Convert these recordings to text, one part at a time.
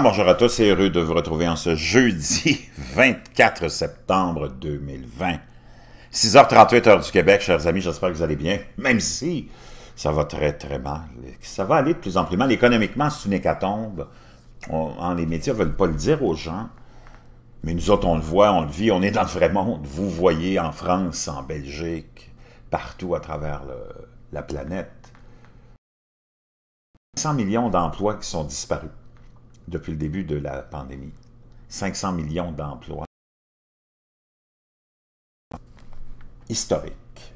bonjour à tous et heureux de vous retrouver en ce jeudi 24 septembre 2020. 6h38 heure du Québec, chers amis, j'espère que vous allez bien, même si ça va très très mal. Ça va aller de plus en plus mal. Économiquement, c'est une hécatombe. les métiers, ne veulent pas le dire aux gens, mais nous autres, on le voit, on le vit, on est dans le vrai monde. Vous voyez en France, en Belgique, partout à travers la planète. 100 millions d'emplois qui sont disparus depuis le début de la pandémie. 500 millions d'emplois. Historique.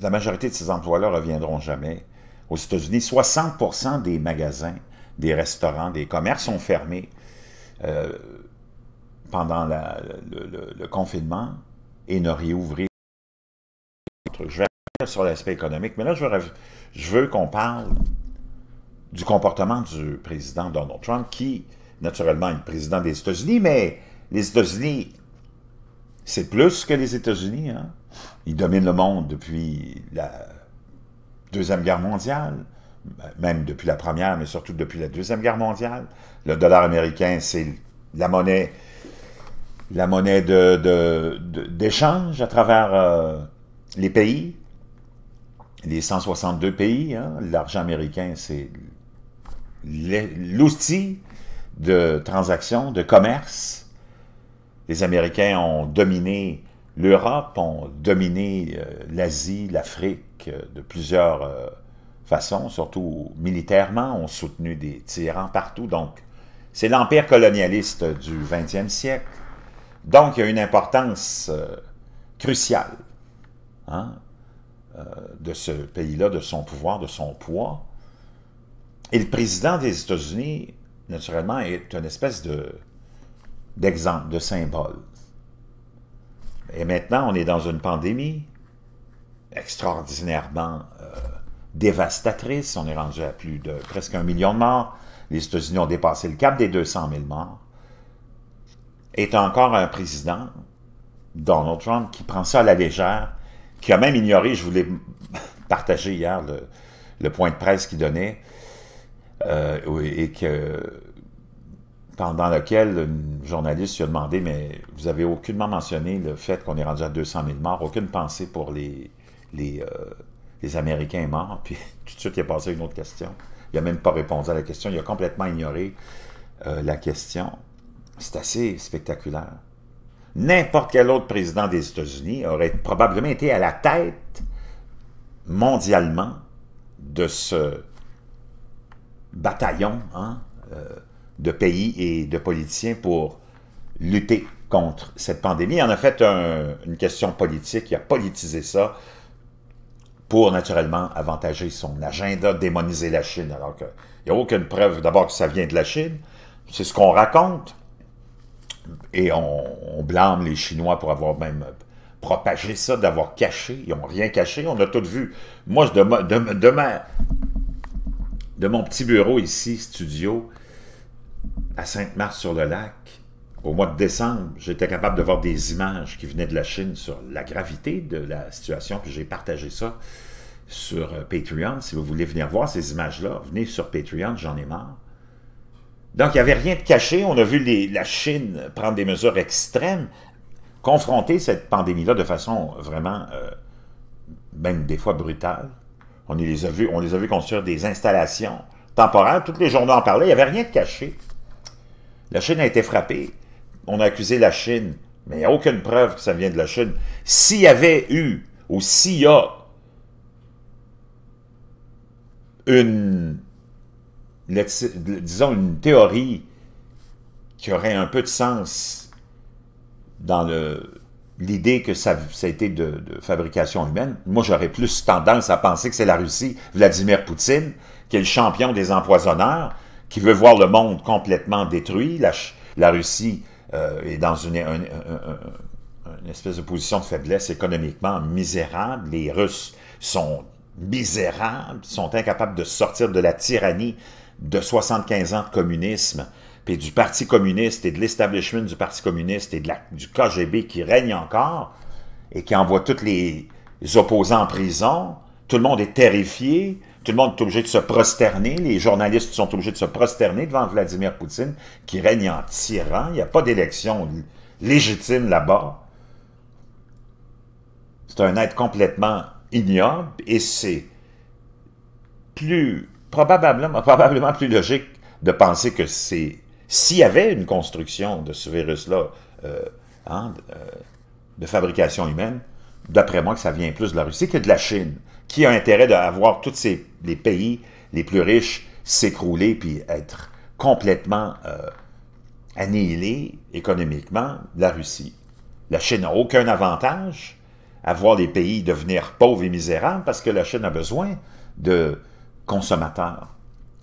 La majorité de ces emplois-là reviendront jamais. Aux États-Unis, 60 des magasins, des restaurants, des commerces sont fermés euh, pendant le, confinement et ne réouvriront. Je vais revenir sur l'aspect économique, mais là, je je veux qu'on parle du comportement du président Donald Trump, qui, naturellement, est président des États-Unis, mais les États-Unis, c'est plus que les États-Unis. Hein. Il Ils dominent le monde depuis la Deuxième Guerre mondiale, même depuis la Première, mais surtout depuis la Deuxième Guerre mondiale. Le dollar américain, c'est la monnaie la monnaie d'échange de, à travers euh, les pays, les 162 pays. Hein. L'argent américain, c'est l'outil de transaction, de commerce. Les Américains ont dominé l'Europe, ont dominé euh, l'Asie, l'Afrique euh, de plusieurs euh, façons, surtout militairement, ont soutenu des tyrans partout. Donc, c'est l'empire colonialiste du 20e siècle. Donc, il y a une importance cruciale hein, de ce pays-là, de son pouvoir, de son poids. Et le président des États-Unis, naturellement, est une espèce de d'exemple, de symbole. Et maintenant, on est dans une pandémie extraordinairement euh, dévastatrice. On est rendu à plus de presque un million de morts. Les États-Unis ont dépassé le cap des 200 000 morts. Est encore un président, Donald Trump, qui prend ça à la légère, qui a même ignoré, je voulais partager hier le point de presse qu'il donnait, euh, et que pendant lequel une journaliste lui a demandé, mais vous avez aucunement mentionné le fait qu'on est rendu à 200 000 morts, aucune pensée pour les, les, euh, Américains morts. Puis tout de suite, il a passé une autre question. Il n'a même pas répondu à la question, il a complètement ignoré euh, la question. C'est assez spectaculaire. N'importe quel autre président des États-Unis aurait probablement été à la tête mondialement de ce bataillon hein, euh, de pays et de politiciens pour lutter contre cette pandémie. en a fait une question politique, il a politisé ça pour naturellement avantager son agenda, démoniser la Chine, alors qu'il n'y a aucune preuve d'abord que ça vient de la Chine. C'est ce qu'on raconte. Et on, blâme les Chinois pour avoir même propagé ça, d'avoir caché. Ils n'ont rien caché, on a tout vu. Moi, je demain, de mon petit bureau ici, studio, à Sainte-Marthe-sur-le-Lac, au mois de décembre, j'étais capable de voir des images qui venaient de la Chine sur la gravité de la situation, puis j'ai partagé ça sur euh, Patreon. Si vous voulez venir voir ces images-là, venez sur Patreon, j'en ai marre. Donc, il n'y avait rien de caché. On a vu la Chine prendre des mesures extrêmes, confronter cette pandémie-là de façon euh, vraiment, euh, même des fois brutale. On les a vus, on les a construire des installations temporaires. Toutes les journaux en parlaient. Il n'y avait rien de caché. La Chine a été frappée. On a accusé la Chine, mais il n'y a aucune preuve que ça vient de la Chine. S'il y avait eu, ou s'il y a une, disons, une théorie qui aurait un peu de sens dans le l'idée que ça, a été de, fabrication humaine, moi j'aurais plus tendance à penser que c'est la Russie, Vladimir Poutine, qui est le champion des empoisonneurs, qui veut voir le monde complètement détruit. La, Russie euh, est dans une, une, espèce de position de faiblesse économiquement misérable. Les Russes sont misérables, sont incapables de sortir de la tyrannie de 75 ans de communisme et du Parti communiste et de l'establishment du Parti communiste et de la, du KGB qui règne encore et qui envoie tous les opposants en prison. Tout le monde est terrifié. Tout le monde est obligé de se prosterner. Les journalistes sont obligés de se prosterner devant Vladimir Poutine qui règne en tyran. Il n'y a pas d'élection légitime là-bas. C'est un être complètement ignoble et c'est plus probablement, probablement plus logique de penser que c'est s'il y avait une construction de ce virus-là euh, hein, euh, de fabrication humaine, d'après moi que ça vient plus de la Russie que de la Chine, qui a intérêt avoir tous les pays les plus riches s'écrouler puis être complètement euh, annihilés économiquement, la Russie. La Chine n'a aucun avantage à voir les pays devenir pauvres et misérables parce que la Chine a besoin de consommateurs.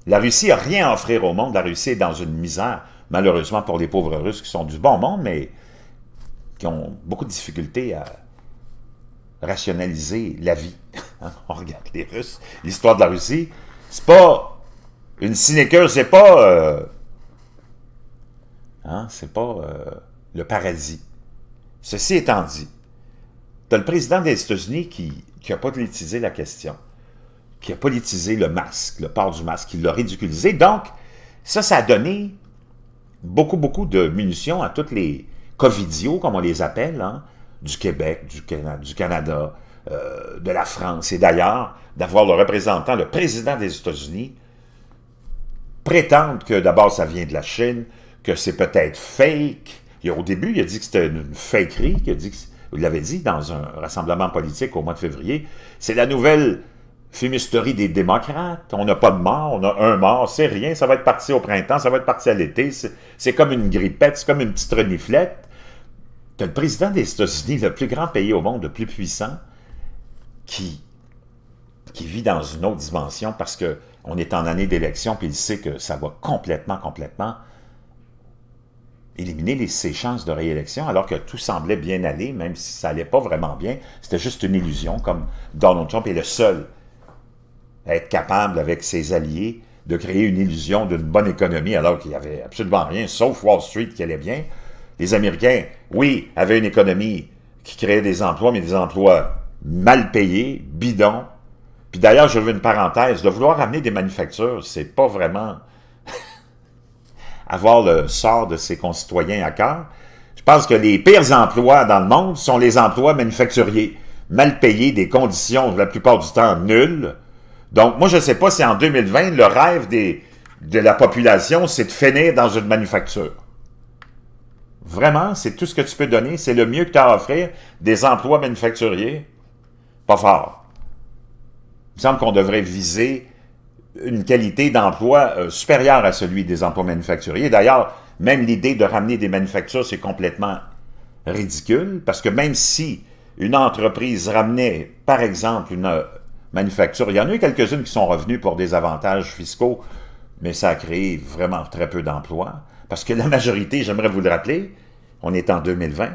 La Russie n'a rien à offrir au monde. La Russie est dans une misère, malheureusement pour les pauvres Russes qui sont du bon monde, mais qui ont beaucoup de difficultés à rationaliser la vie. Hein, on regarde les Russes, l'histoire de la Russie, c'est pas une sinécure, c'est pas... Euh, hein, c'est pas euh, le paradis. Ceci étant dit, tu as le président des États-Unis qui n'a pas politisé la question qui a politisé le masque, le port du masque, qui l'a ridiculisé. Donc, ça, ça a donné beaucoup, beaucoup de munitions à toutes les covidios, comme on les appelle, hein, du Québec, du, du Canada, euh, de la France et d'ailleurs, d'avoir le représentant, le président des États-Unis, prétendre que d'abord ça vient de la Chine, que c'est peut-être fake. Et au début, il a dit que c'était une fakerie, il a vous l'avez dit dans un rassemblement politique au mois de février. C'est la nouvelle fumisterie des démocrates, on n'a pas de mort, on a un mort, c'est rien, ça va être parti au printemps, ça va être parti à l'été, c'est comme une grippette, c'est comme une petite reniflette. le président des États-Unis, le plus grand pays au monde, le plus puissant, qui, qui vit dans une autre dimension parce qu'on est en année d'élection, puis il sait que ça va complètement, complètement éliminer les, ses chances de réélection, alors que tout semblait bien aller, même si ça n'allait pas vraiment bien. C'était juste une illusion, comme Donald Trump est le seul être capable, avec ses alliés, de créer une illusion d'une bonne économie alors qu'il n'y avait absolument rien, sauf Wall Street qui allait bien. Les Américains, oui, avaient une économie qui créait des emplois, mais des emplois mal payés, bidons. Puis d'ailleurs, je veux une parenthèse, de vouloir amener des manufactures, c'est pas vraiment avoir le sort de ses concitoyens à cœur. Je pense que les pires emplois dans le monde sont les emplois manufacturiers, mal payés, des conditions la plupart du temps nulles, donc, moi, je ne sais pas si en 2020, le rêve des, de la population, c'est de finir dans une manufacture. Vraiment, c'est tout ce que tu peux donner. C'est le mieux que tu as à offrir. Des emplois manufacturiers, pas fort. Il me semble qu'on devrait viser une qualité d'emploi euh, supérieure à celui des emplois manufacturiers. D'ailleurs, même l'idée de ramener des manufactures, c'est complètement ridicule, parce que même si une entreprise ramenait, par exemple, une manufactures. Il y en a eu quelques-unes qui sont revenues pour des avantages fiscaux, mais ça a créé vraiment très peu d'emplois. Parce que la majorité, j'aimerais vous le rappeler, on est en 2020,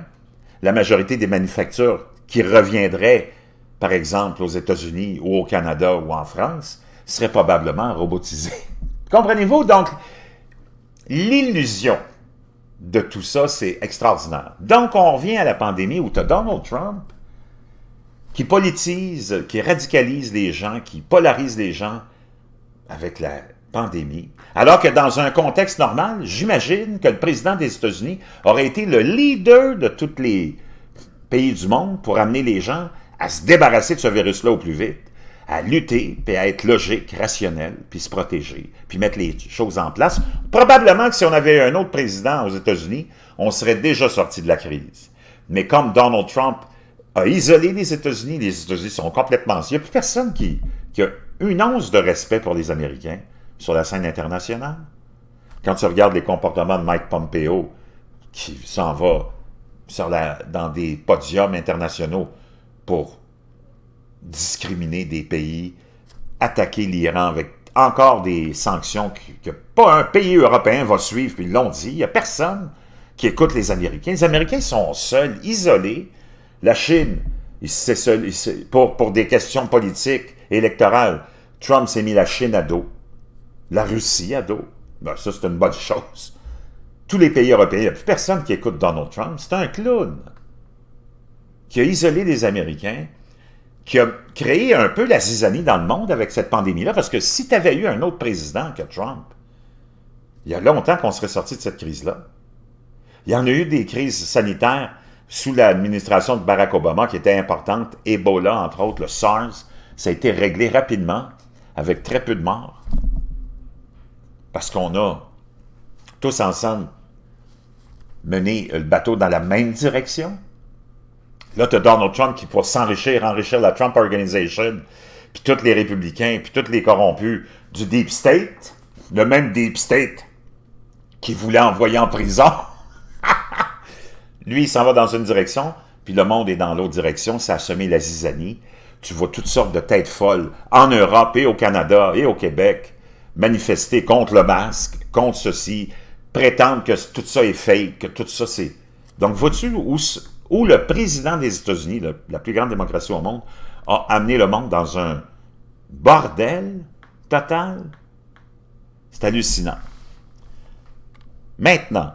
la majorité des manufactures qui reviendraient, par exemple, aux États-Unis ou au Canada ou en France, seraient probablement robotisées. Comprenez-vous? Donc, l'illusion de tout ça, c'est extraordinaire. Donc, on revient à la pandémie où tu as Donald Trump qui politisent, qui radicalise les gens, qui polarise les gens avec la pandémie. Alors que dans un contexte normal, j'imagine que le président des États-Unis aurait été le leader de tous les pays du monde pour amener les gens à se débarrasser de ce virus-là au plus vite, à lutter, puis à être logique, rationnel, puis se protéger, puis mettre les choses en place. Probablement que si on avait eu un autre président aux États-Unis, on serait déjà sorti de la crise. Mais comme Donald Trump a isolé les États-Unis. Les États-Unis sont complètement... Il n'y a plus personne qui, a une once de respect pour les Américains sur la scène internationale. Quand tu regardes les comportements de Mike Pompeo, qui s'en va dans des podiums internationaux pour discriminer des pays, attaquer l'Iran avec encore des sanctions que, que, pas un pays européen va suivre, puis ils l'ont dit. Il n'y a personne qui écoute les Américains. Les Américains sont seuls, isolés, la Chine, pour, pour des questions politiques, électorales, Trump s'est mis la Chine à dos, la Russie à dos. Ben, ça, c'est une bonne chose. Tous les pays européens, il n'y a plus personne qui écoute Donald Trump. C'est un clown qui a isolé les Américains, qui a créé un peu la zizanie dans le monde avec cette pandémie-là, parce que si tu avais eu un autre président que Trump, il y a longtemps qu'on serait sorti de cette crise-là. Il y en a eu des crises sanitaires sous l'administration de Barack Obama, qui était importante, Ebola, entre autres, le SARS, ça a été réglé rapidement, avec très peu de morts, parce qu'on a tous ensemble mené le bateau dans la même direction. Là, tu as Donald Trump qui, pourrait s'enrichir, enrichir la Trump Organization, puis tous les républicains, puis tous les corrompus du Deep State, le même Deep State qui voulait envoyer en prison lui, il s'en va dans une direction, puis le monde est dans l'autre direction, ça a semé la zizanie. Tu vois toutes sortes de têtes folles en Europe et au Canada et au Québec manifester contre le masque, contre ceci, prétendre que tout ça est fake, que tout ça c'est... Donc vois-tu où, où, le président des États-Unis, la plus grande démocratie au monde, a amené le monde dans un bordel total? C'est hallucinant. Maintenant,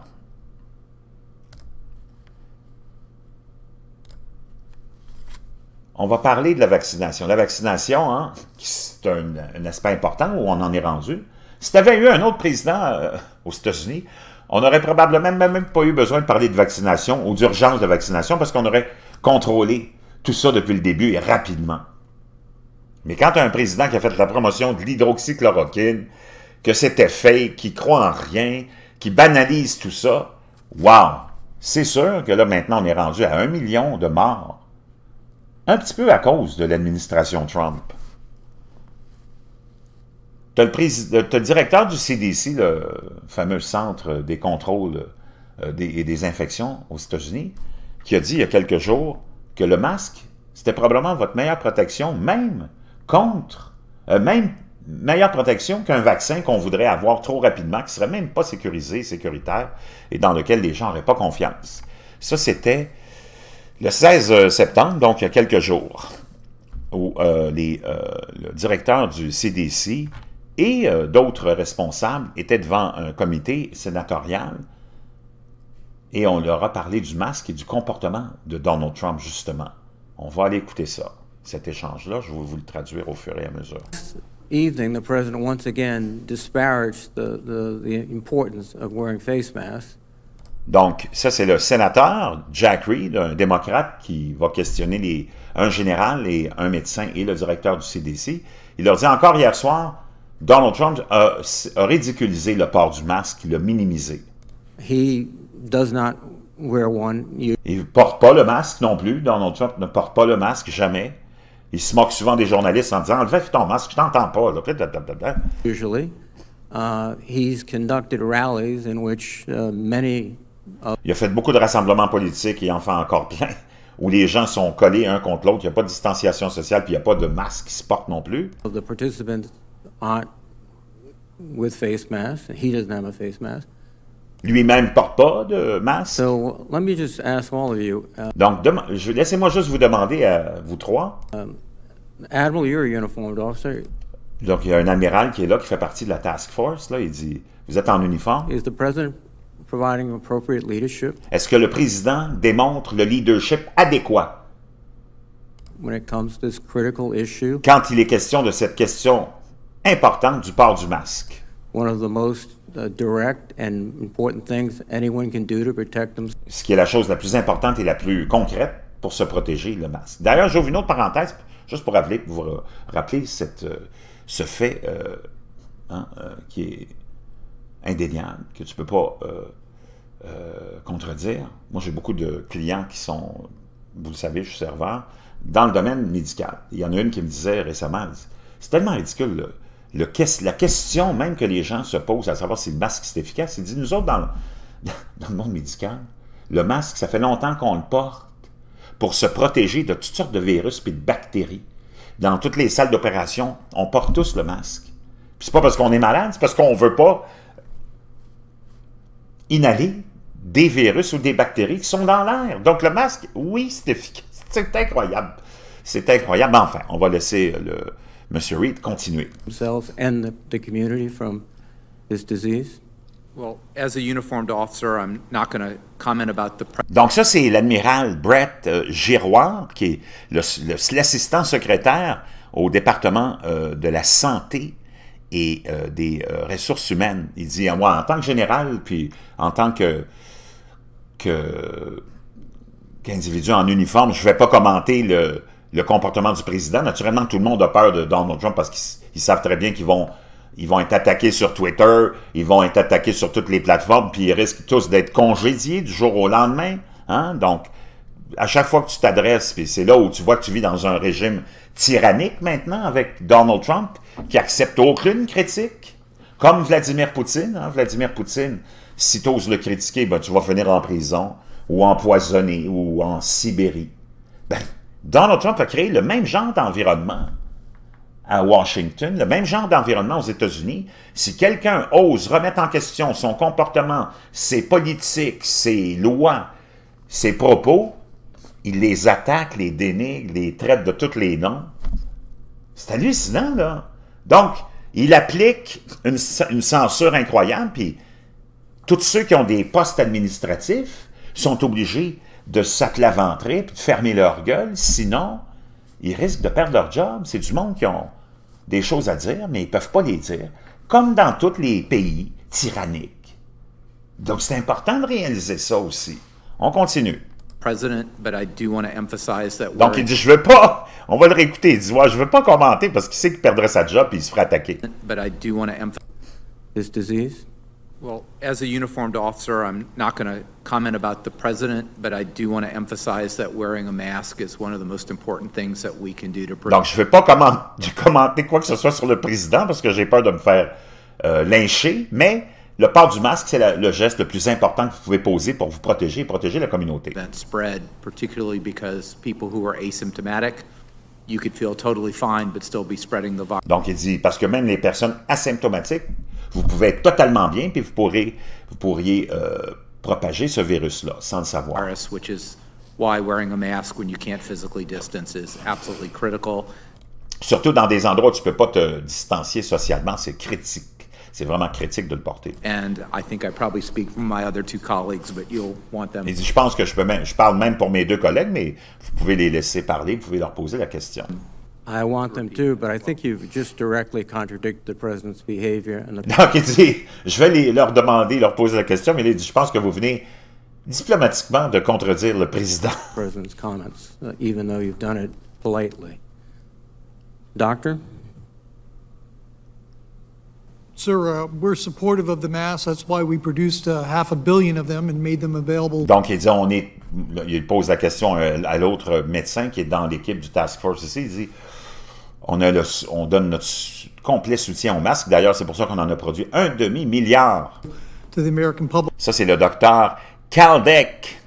On va parler de la vaccination. La vaccination, hein, c'est un, aspect important où on en est rendu. Si tu avais eu un autre président euh, aux États-Unis, on n'aurait probablement même pas eu besoin de parler de vaccination ou d'urgence de vaccination parce qu'on aurait contrôlé tout ça depuis le début et rapidement. Mais quand tu as un président qui a fait la promotion de l'hydroxychloroquine, que c'était fake, qui croit en rien, qui banalise tout ça, wow! C'est sûr que là, maintenant, on est rendu à un million de morts un petit peu à cause de l'administration Trump. Tu as, le directeur du CDC, le fameux centre des contrôles euh, et des infections aux États-Unis, qui a dit il y a quelques jours que le masque, c'était probablement votre meilleure protection, même contre, euh, même meilleure protection qu'un vaccin qu'on voudrait avoir trop rapidement, qui serait même pas sécurisé, sécuritaire, et dans lequel les gens n'auraient pas confiance. Ça, c'était le 16 euh, septembre, donc il y a quelques jours, où euh, les, euh, le directeur du CDC et d'autres responsables étaient devant un comité sénatorial et on leur a parlé du masque et du comportement de Donald Trump, justement. On va aller écouter ça, cet échange-là. Je vais vous le traduire au fur et à mesure. Evening, the president once again disparaged the, the, the importance of wearing donc, ça, c'est le sénateur Jack Reed, un démocrate qui va questionner les, un général et un médecin et le directeur du CDC. Il leur dit encore hier soir, Donald Trump a, ridiculisé le port du masque, il l'a minimisé. Il ne porte pas le masque non plus. Donald Trump ne porte pas le masque jamais. Il se moque souvent des journalistes en disant Enlevez ton masque, je t'entends pas. Usually, uh, he's conducted rallies in which uh, many il a fait beaucoup de rassemblements politiques et en fait encore plein, où les gens sont collés un contre l'autre, il n'y a pas de distanciation sociale, puis il n'y a pas de masque qui se porte non plus. Lui-même porte pas de masque. So, let me uh, Donc, laissez-moi juste vous demander à vous trois. Um, Donc, il y a un amiral qui est là, qui fait partie de la task force. Là, il dit, vous êtes en uniforme. Est-ce que le président démontre le leadership adéquat quand il est question de cette question importante du port du masque? Ce qui est la chose la plus importante et la plus concrète pour se protéger le masque. D'ailleurs, j'ouvre une autre parenthèse juste pour rappeler, vous rappeler cette, euh, ce fait euh, hein, euh, qui est indéniable, que tu ne peux pas euh, contredire. Moi, j'ai beaucoup de clients qui sont, vous le savez, je suis serveur, dans le domaine médical. Il y en a une qui me disait récemment, c'est tellement ridicule, la question même que les gens se posent à savoir si le masque c'est efficace, il dit, nous autres, dans le, dans monde médical, le masque, ça fait longtemps qu'on le porte pour se protéger de toutes sortes de virus et de bactéries. Dans toutes les salles d'opération, on porte tous le masque. Puis c'est pas parce qu'on est malade, c'est parce qu'on veut pas inhaler des virus ou des bactéries qui sont dans l'air. Donc le masque, oui, c'est efficace. C'est incroyable. C'est incroyable. Enfin, on va laisser euh, le Monsieur Reid continuer. Donc ça, c'est l'admiral Brett euh, Giroir, qui est l'assistant secrétaire au département euh, de la santé et des ressources humaines. Il dit, à moi, en tant que général, puis en tant que que qu'individu en uniforme. Je ne vais pas commenter le, comportement du président. Naturellement, tout le monde a peur de Donald Trump parce qu'ils savent très bien qu'ils vont, ils vont être attaqués sur Twitter, ils vont être attaqués sur toutes les plateformes, puis ils risquent tous d'être congédiés du jour au lendemain. Hein? Donc, à chaque fois que tu t'adresses, puis c'est là où tu vois que tu vis dans un régime tyrannique maintenant avec Donald Trump qui accepte aucune critique, comme Vladimir Poutine. Hein? Vladimir Poutine, si tu oses le critiquer, ben, tu vas venir en prison ou empoisonné ou en Sibérie. Ben, Donald Trump a créé le même genre d'environnement à Washington, le même genre d'environnement aux États-Unis. Si quelqu'un ose remettre en question son comportement, ses politiques, ses lois, ses propos, il les attaque, les dénigre, les traite de tous les noms. C'est hallucinant, là. Donc, il applique une, une censure incroyable, puis tous ceux qui ont des postes administratifs sont obligés de s'acclaventrer et de fermer leur gueule, sinon, ils risquent de perdre leur job. C'est du monde qui ont des choses à dire, mais ils ne peuvent pas les dire, comme dans tous les pays tyranniques. Donc, c'est important de réaliser ça aussi. On continue. Donc, il dit, je veux pas, on va le réécouter, il dit, ouais, je veux pas commenter parce qu'il sait qu'il perdrait sa job et il se ferait attaquer. Well, as a uniformed officer, I'm not going to comment about the president, but I do want to emphasize that wearing a mask is one of the most important things that we can do to protect. Donc je ne vais pas commenter quoi que ce soit sur le président parce que j'ai peur de me faire euh, lyncher, mais le port du masque, c'est le geste le plus important que vous pouvez poser pour vous protéger et protéger la communauté. That spread, particularly because people who are asymptomatic You could feel totally fine, but still be spreading the Donc, il dit, parce que même les personnes asymptomatiques vous pouvez être totalement bien, puis vous, pourrez, vous pourriez euh, propager ce virus-là sans le savoir. Surtout dans des endroits où tu ne peux pas te distancier socialement, c'est critique. C'est vraiment critique de le porter. je pense que je, peux même, je parle même pour mes deux collègues, mais vous pouvez les laisser parler, vous pouvez leur poser la question. I want them too, but I think you've just directly contradicted the president's behavior. And the... Donc, il dit, je vais les, leur demander, leur poser la question, mais il dit, je pense que vous venez diplomatiquement de contredire le président. President's comments, uh, even though you've done it politely. Doctor? Sir, uh, we're supportive of the mass. That's why we produced uh, half a billion of them and made them available. Donc, il dit, on est, il pose la question euh, à l'autre médecin qui est dans l'équipe du task force ici. Il dit, on, donne notre complet soutien au masque. D'ailleurs, c'est pour ça qu'on en a produit un demi-milliard. Ça, c'est le docteur Caldeck,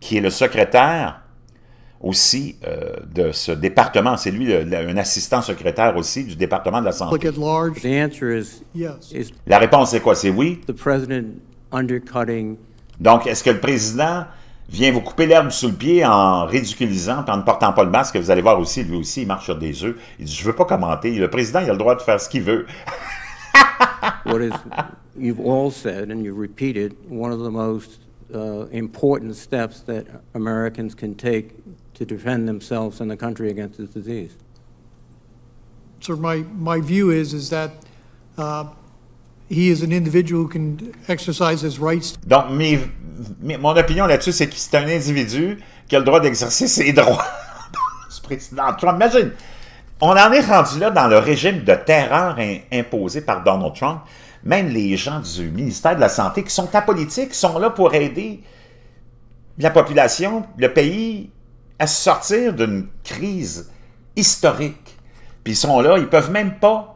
qui est le secrétaire aussi euh, de ce département. C'est lui un assistant secrétaire aussi du département de la santé. La réponse, c'est quoi? C'est oui. Donc, est-ce que le président vient vous couper l'herbe sous le pied en ridiculisant, en ne portant pas le masque, vous allez voir aussi, lui aussi, il marche sur des œufs. Il dit, je veux pas commenter. Le président, il a le droit de faire ce qu'il veut. What is, you've all said, and you've repeated, one of the most uh, important steps that Americans can take to defend themselves and the country against this disease. So my, my view is, is that uh, donc, mon opinion là-dessus, c'est que c'est un individu qui a le droit d'exercer ses droits. président Trump, imagine! On en est rendu là dans le régime de terreur imposé par Donald Trump. Même les gens du ministère de la Santé qui sont apolitiques sont là pour aider la population, le pays à sortir d'une crise historique. Puis ils sont là, ils peuvent même pas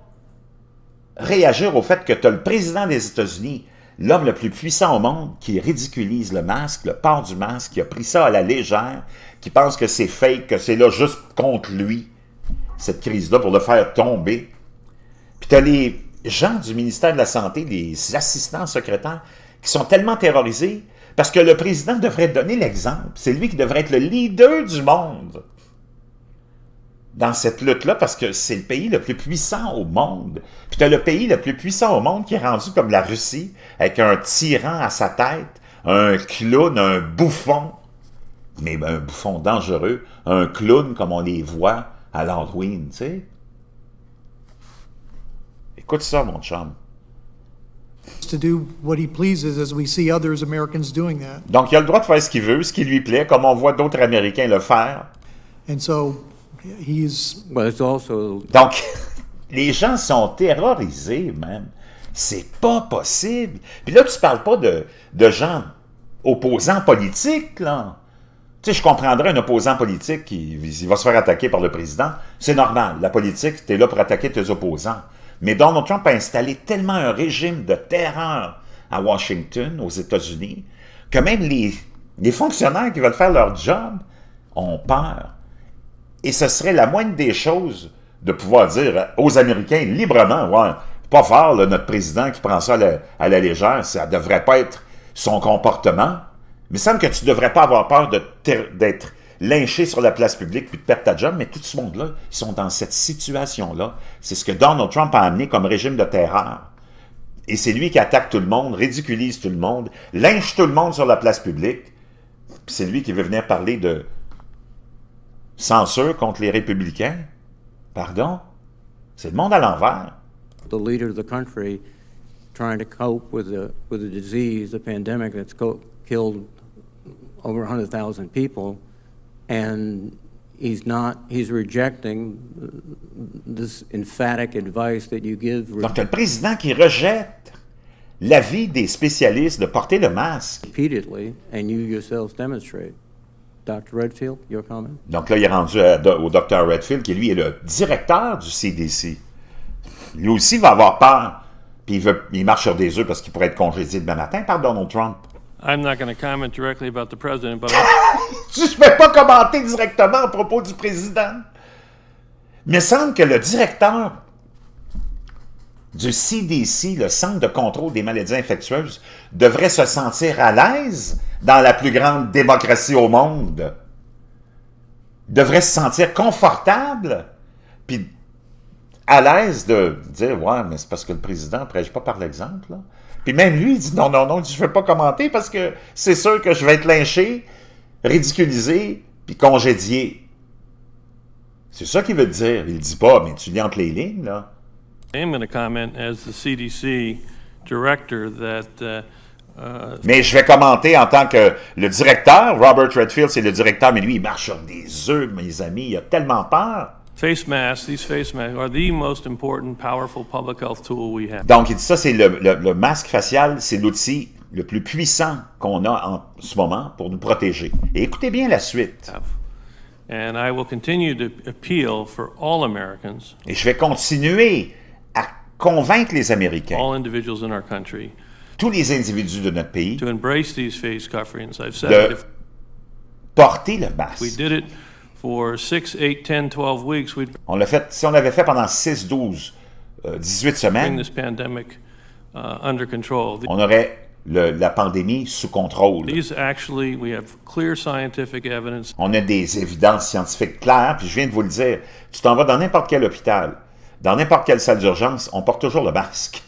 réagir au fait que tu as le président des États-Unis, l'homme le plus puissant au monde, qui ridiculise le masque, le port du masque, qui a pris ça à la légère, qui pense que c'est fake, que c'est là juste contre lui, cette crise-là, pour le faire tomber. Puis tu as les gens du ministère de la Santé, les assistants secrétaires, qui sont tellement terrorisés parce que le président devrait donner l'exemple. C'est lui qui devrait être le leader du monde dans cette lutte-là parce que c'est le pays le plus puissant au monde. Puis t'as le pays le plus puissant au monde qui est rendu comme la Russie, avec un tyran à sa tête, un clown, un bouffon, mais ben, un bouffon dangereux, un clown comme on les voit à l'Halloween, tu sais. Écoute ça, mon chum. Donc, il a le droit de faire ce qu'il veut, ce qui lui plaît, comme on voit d'autres Américains le faire. And so, donc, les gens sont terrorisés, même. C'est pas possible. Puis là, tu parles pas de, gens opposants politiques, là. Tu sais, je comprendrais un opposant politique qui va se faire attaquer par le président. C'est normal. La politique, tu es là pour attaquer tes opposants. Mais Donald Trump a installé tellement un régime de terreur à Washington, aux États-Unis, que même les, les fonctionnaires qui veulent faire leur job ont peur. Et ce serait la moindre des choses de pouvoir dire aux Américains librement, pas fort, notre président qui prend ça à la, légère, ça devrait pas être son comportement. Mais me semble que tu ne devrais pas avoir peur d'être lynché sur la place publique puis de perdre ta job, mais tout ce monde-là, ils sont dans cette situation-là. C'est ce que Donald Trump a amené comme régime de terreur. Et c'est lui qui attaque tout le monde, ridiculise tout le monde, lynche tout le monde sur la place publique. C'est lui qui veut venir parler de Censure contre les républicains? Pardon? C'est le monde à l'envers. The leader of the country trying to cope with the, with the disease, the pandemic that's killed over 100,000 people, and he's not, he's rejecting this emphatic advice that you give. Donc, le président qui rejette l'avis des spécialistes de porter le masque. Repeatedly, and you yourselves demonstrate. Dr. Redfield, your comment? Donc là, il est rendu au Dr. Redfield, qui lui est le directeur du CDC. Lui aussi va avoir peur. Puis il, marche sur des œufs parce qu'il pourrait être congédié demain matin par Donald Trump. I'm Je ne vais pas commenter directement à propos du président. Mais semble que le directeur du CDC, le Centre de contrôle des maladies infectieuses, devrait se sentir à l'aise dans la plus grande démocratie au monde, devrait se sentir confortable, puis à l'aise de dire « Ouais, mais c'est parce que le président ne prêche pas par l'exemple. » Puis même lui, il dit « Non, non, non, je ne veux pas commenter parce que c'est sûr que je vais être lynché, ridiculisé, puis congédié. » C'est ça qu'il veut dire. Il ne dit pas « Mais tu lis entre les lignes, là. » Uh, uh, mais je vais commenter en tant que le directeur, Robert Redfield, c'est le directeur, mais lui, il marche sur des œufs, mes amis, il a tellement peur. Donc, il dit ça, c'est le, le, masque facial, c'est l'outil le plus puissant qu'on a en ce moment pour nous protéger. Et écoutez bien la suite. Et je vais continuer convaincre les Américains, tous les individus de notre pays, de porter le masque. on l'a fait, si on l'avait fait pendant 6, 12, 18 semaines, uh, on aurait la pandémie sous contrôle. On a des évidences scientifiques claires, puis je viens de vous le dire, tu t'en vas dans n'importe quel hôpital, dans n'importe quelle salle d'urgence, on porte toujours le masque.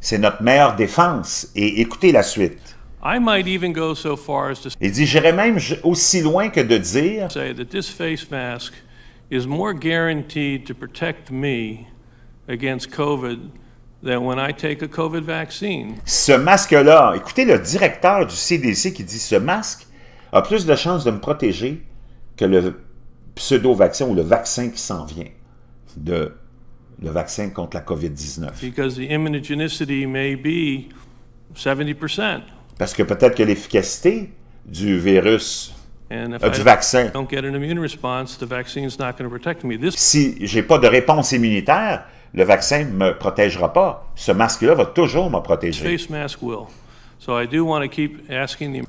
C'est notre meilleure défense. Et écoutez la suite. Il dit, j'irais même aussi loin que de dire is protect vaccine. Ce masque-là, écoutez le directeur du CDC qui dit, ce masque a plus de chances de me protéger que le pseudo-vaccin ou le vaccin qui s'en vient, de, le vaccin contre la COVID-19. Parce que peut-être que l'efficacité du virus du vaccin. si je n'ai Si j'ai pas de réponse immunitaire, le vaccin me protégera pas. Ce masque-là va toujours me protéger.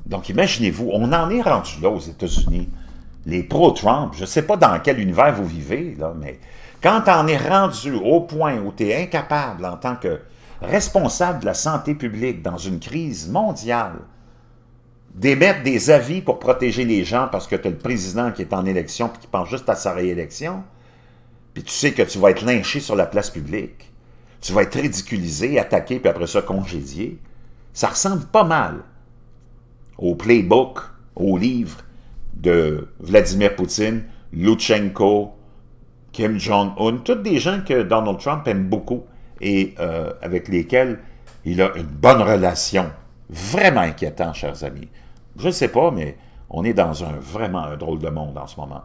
Donc imaginez-vous, on en est rendu là aux États-Unis les pro-Trump, je ne sais pas dans quel univers vous vivez, là, mais quand on est rendu au point où tu es incapable en tant que responsable de la santé publique dans une crise mondiale d'émettre des avis pour protéger les gens parce que tu as le président qui est en élection et qui pense juste à sa réélection, puis tu sais que tu vas être lynché sur la place publique, tu vas être ridiculisé, attaqué, puis après ça congédié, ça ressemble pas mal au playbook, aux livres de Vladimir Poutine, Louchenko, Kim Jong-un, toutes des gens que Donald Trump aime beaucoup et euh, avec lesquels il a une bonne relation. Vraiment inquiétant, chers amis. Je ne sais pas, mais on est dans un vraiment un drôle de monde en ce moment.